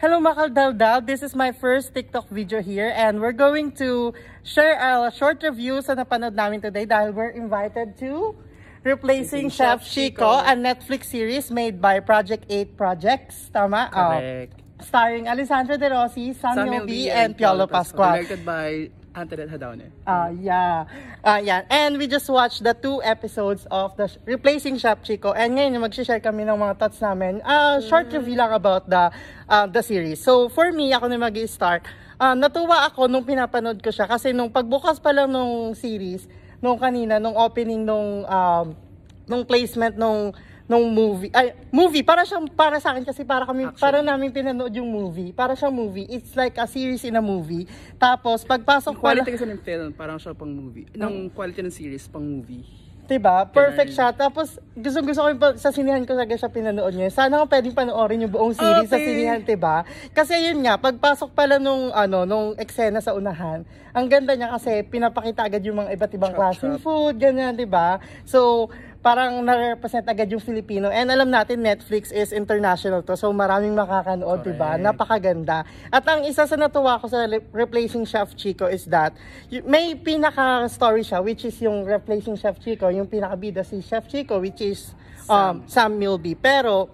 Hello Makaldaldal, this is my first TikTok video here and we're going to share a short review sa napanood namin today dahil we're invited to Replacing Chef Chico, a Netflix series made by Project 8 Projects, tama? Correct. Oh. Starring Alessandra De Rossi, Samuel, Samuel B. and Piolo Pascual. Directed by Antoinette Hadaone. Uh, ah, yeah. Uh, ah, yeah. And we just watched the two episodes of the Replacing Shop Chico. And ngayon, mag-share kami ng mga thoughts namin. Uh, short mm. review lang about the, uh, the series. So, for me, ako na mag start uh, Natuwa ako nung pinapanood ko siya. Kasi nung pagbukas pa lang nung series, nung kanina, nung opening, nung, um, nung placement, nung nung movie. Ay, movie. Para siyang, para sa akin kasi para kami, Action. para namin pinanood yung movie. Para siyang movie. It's like a series in a movie. Tapos, pagpasok yung quality pala... kasi ng film, parang siya pang movie. Nung hmm. quality ng series, pang movie. Diba? Perfect siya. Tapos, gusto gusto ko sa sinihan ko talaga siya pinanood niya. Sana ko pwedeng panoorin yung buong series okay. sa sinihan, diba? Kasi yun nga, pagpasok pala nung, ano, nung eksena sa unahan, ang ganda niya kasi pinapakita agad yung mga iba't ibang klaseng food, ganyan, diba? So, parang na-represent agad yung Filipino. And alam natin, Netflix is international to. So maraming makakanood, di ba? Napakaganda. At ang isa sa natuwa ko sa Replacing Chef Chico is that may pinaka-story siya, which is yung Replacing Chef Chico, yung pinakabida si Chef Chico, which is um, Sam, Sam Milby. Pero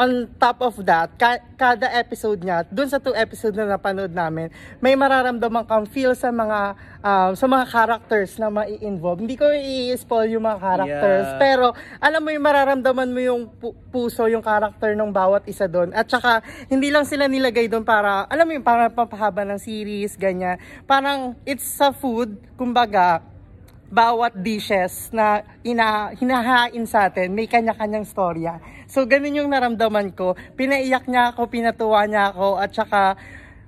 on top of that, ka- kada episode niya, dun sa two episode na napanood namin, may mararamdaman kang feel sa mga um, sa mga characters na mai-involve. Hindi ko i-spoil yung mga characters, yeah. pero alam mo yung mararamdaman mo yung pu- puso, yung character ng bawat isa doon. At saka, hindi lang sila nilagay doon para, alam mo yung para papahaba ng series, ganyan. Parang, it's sa food, kumbaga, bawat dishes na ina, hinahain sa atin, may kanya-kanyang storya. So, ganun yung naramdaman ko. Pinaiyak niya ako, pinatuwa niya ako, at saka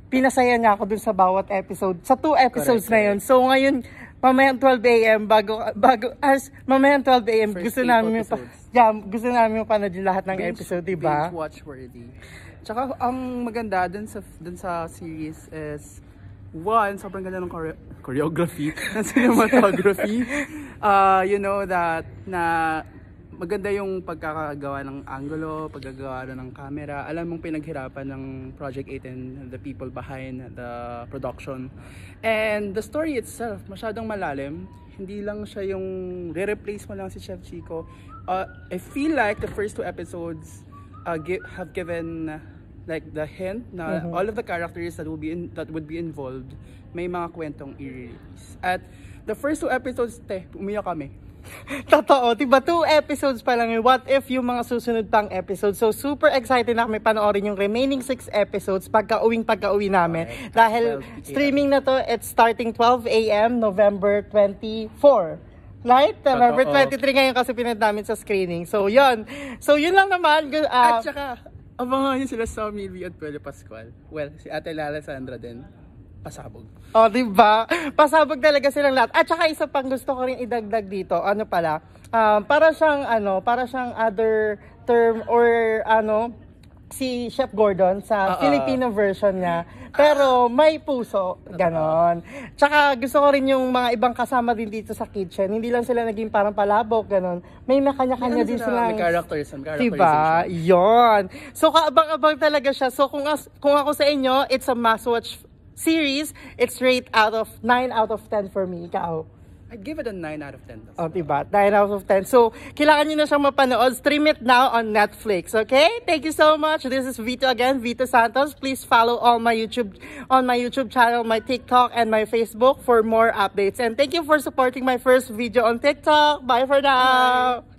pinasaya niya ako dun sa bawat episode. Sa two episodes Correct. na yun. So, ngayon, mamayang 12 a.m. bago, bago, as, mamayang 12 a.m. gusto namin yung, pa, yeah, gusto namin yung panood lahat ng binge, episode, di ba? Binge watch worthy. Tsaka, ang maganda dun sa, dun sa series is, one, sobrang ganda ng chore choreography, ng cinematography. Uh, you know that na maganda yung pagkakagawa ng angulo, pagkagawa ng camera. Alam mong pinaghirapan ng Project 8 and the people behind the production. And the story itself, masyadong malalim. Hindi lang siya yung re-replace mo lang si Chef Chico. Uh, I feel like the first two episodes uh, give, have given like the hint na mm-hmm. all of the characters that would be in, that would be involved may mga kwentong i-release. At the first two episodes, te, umiyak kami. Totoo, diba two episodes pa lang yun. What if yung mga susunod pang episodes? So super excited na kami panoorin yung remaining six episodes pagka-uwing pagka-uwi namin. Okay. Dahil streaming na to, it's starting 12 a.m. November 24. Right? November 23 ngayon kasi pinad namin sa screening. So, yon So, yun lang naman. Uh, At saka, Abangan nyo sila sa Milby at Pwede Pascual. Well, si Ate Lala Sandra din. Pasabog. Oh, di ba? Pasabog talaga silang lahat. At saka isa pang gusto ko rin idagdag dito. Ano pala? Um, para siyang ano, para siyang other term or ano, si Chef Gordon sa uh-uh. Filipino version niya. Pero may puso, ganon. Tsaka gusto ko rin yung mga ibang kasama din dito sa kitchen. Hindi lang sila naging parang palabok, ganon. May makanya-kanya din sila. May characterism, characterism. Diba? Yun. So kaabang-abang talaga siya. So kung, as, kung ako sa inyo, it's a must-watch series. It's rate out of 9 out of 10 for me. Ikaw? I'd give it a 9 out of 10. Oh, diba? 9 out of 10. So, kailangan nyo na siyang mapanood. Stream it now on Netflix, okay? Thank you so much. This is Vito again, Vito Santos. Please follow all my YouTube on my YouTube channel, my TikTok, and my Facebook for more updates. And thank you for supporting my first video on TikTok. Bye for now! Bye.